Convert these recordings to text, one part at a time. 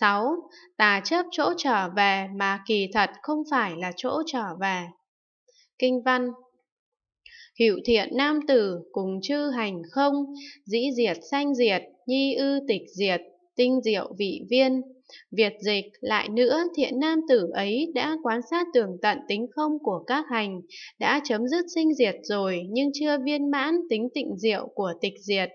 6. Tà chấp chỗ trở về mà kỳ thật không phải là chỗ trở về. Kinh văn hiệu thiện nam tử cùng chư hành không, dĩ diệt sanh diệt, nhi ư tịch diệt, tinh diệu vị viên, Việt dịch lại nữa thiện nam tử ấy đã quan sát tường tận tính không của các hành, đã chấm dứt sinh diệt rồi nhưng chưa viên mãn tính tịnh diệu của tịch diệt.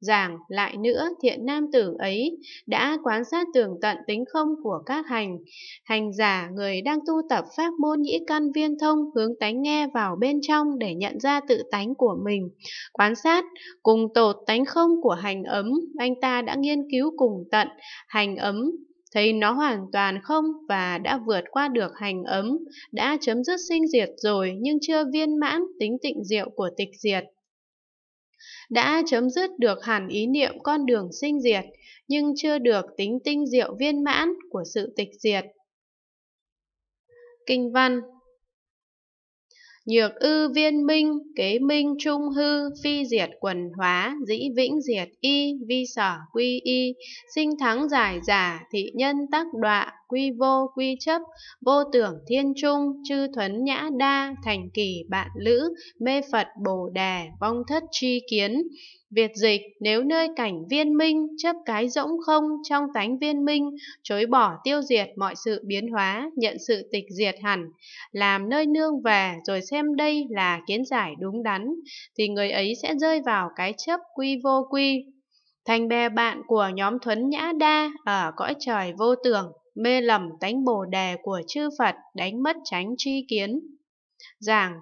Giảng lại nữa thiện nam tử ấy đã quan sát tường tận tính không của các hành. Hành giả người đang tu tập pháp môn nhĩ căn viên thông hướng tánh nghe vào bên trong để nhận ra tự tánh của mình. Quan sát cùng tột tánh không của hành ấm, anh ta đã nghiên cứu cùng tận, hành ấm thấy nó hoàn toàn không và đã vượt qua được hành ấm, đã chấm dứt sinh diệt rồi nhưng chưa viên mãn tính tịnh diệu của tịch diệt. Đã chấm dứt được hẳn ý niệm con đường sinh diệt, nhưng chưa được tính tinh diệu viên mãn của sự tịch diệt. Kinh văn Nhược ư viên minh, kế minh trung hư, phi diệt quần hóa, dĩ vĩnh diệt y, vi sở quy y, sinh thắng giải giả, thị nhân tác đọa, quy vô quy chấp, vô tưởng thiên trung, chư thuấn nhã đa, thành kỳ bạn lữ, mê Phật bồ đề, vong thất tri kiến, Việt dịch nếu nơi cảnh viên minh chấp cái rỗng không trong tánh viên minh, chối bỏ tiêu diệt mọi sự biến hóa, nhận sự tịch diệt hẳn, làm nơi nương về rồi xem đây là kiến giải đúng đắn, thì người ấy sẽ rơi vào cái chấp quy vô quy. Thành bè bạn của nhóm Thuấn Nhã Đa ở cõi trời vô tưởng, mê lầm tánh bồ đề của chư Phật đánh mất tránh tri kiến. Giảng,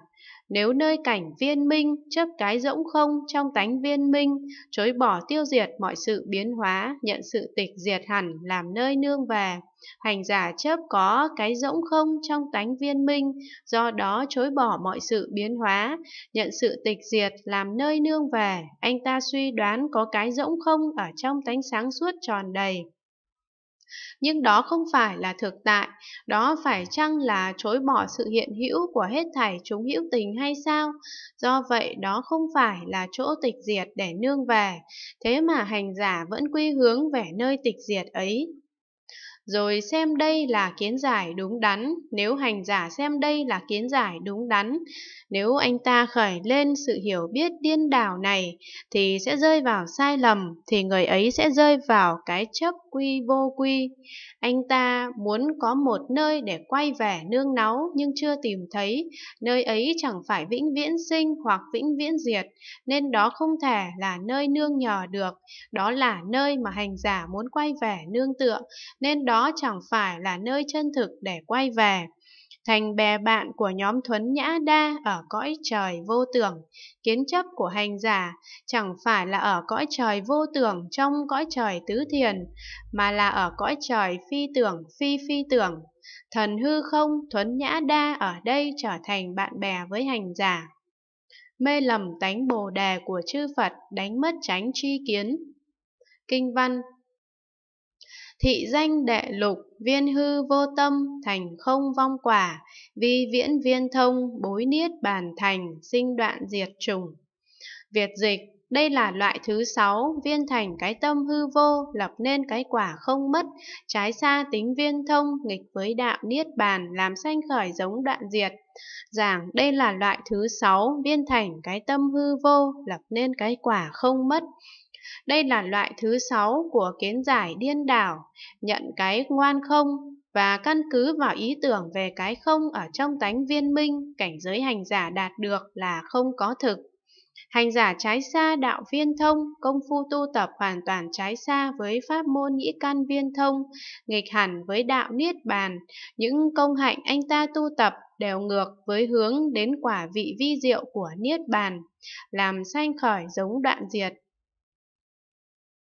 nếu nơi cảnh viên minh chấp cái rỗng không trong tánh viên minh, chối bỏ tiêu diệt mọi sự biến hóa, nhận sự tịch diệt hẳn làm nơi nương về. Hành giả chấp có cái rỗng không trong tánh viên minh, do đó chối bỏ mọi sự biến hóa, nhận sự tịch diệt làm nơi nương về. Anh ta suy đoán có cái rỗng không ở trong tánh sáng suốt tròn đầy nhưng đó không phải là thực tại đó phải chăng là chối bỏ sự hiện hữu của hết thảy chúng hữu tình hay sao do vậy đó không phải là chỗ tịch diệt để nương về thế mà hành giả vẫn quy hướng về nơi tịch diệt ấy rồi xem đây là kiến giải đúng đắn, nếu hành giả xem đây là kiến giải đúng đắn, nếu anh ta khởi lên sự hiểu biết điên đảo này thì sẽ rơi vào sai lầm, thì người ấy sẽ rơi vào cái chấp quy vô quy. Anh ta muốn có một nơi để quay về nương náu nhưng chưa tìm thấy, nơi ấy chẳng phải vĩnh viễn sinh hoặc vĩnh viễn diệt, nên đó không thể là nơi nương nhờ được, đó là nơi mà hành giả muốn quay về nương tựa, nên đó đó chẳng phải là nơi chân thực để quay về. Thành bè bạn của nhóm Thuấn Nhã Đa ở cõi trời vô tưởng, kiến chấp của hành giả chẳng phải là ở cõi trời vô tưởng trong cõi trời tứ thiền, mà là ở cõi trời phi tưởng phi phi tưởng. Thần hư không Thuấn Nhã Đa ở đây trở thành bạn bè với hành giả. Mê lầm tánh bồ đề của chư Phật đánh mất tránh tri kiến. Kinh văn thị danh đệ lục, viên hư vô tâm, thành không vong quả, vi viễn viên thông, bối niết bàn thành, sinh đoạn diệt trùng. Việt dịch, đây là loại thứ sáu, viên thành cái tâm hư vô, lập nên cái quả không mất, trái xa tính viên thông, nghịch với đạo niết bàn, làm sanh khởi giống đoạn diệt. Giảng đây là loại thứ sáu, viên thành cái tâm hư vô, lập nên cái quả không mất, đây là loại thứ sáu của kiến giải điên đảo, nhận cái ngoan không và căn cứ vào ý tưởng về cái không ở trong tánh viên minh, cảnh giới hành giả đạt được là không có thực. Hành giả trái xa đạo viên thông, công phu tu tập hoàn toàn trái xa với pháp môn nhĩ căn viên thông, nghịch hẳn với đạo niết bàn, những công hạnh anh ta tu tập đều ngược với hướng đến quả vị vi diệu của niết bàn, làm sanh khởi giống đoạn diệt,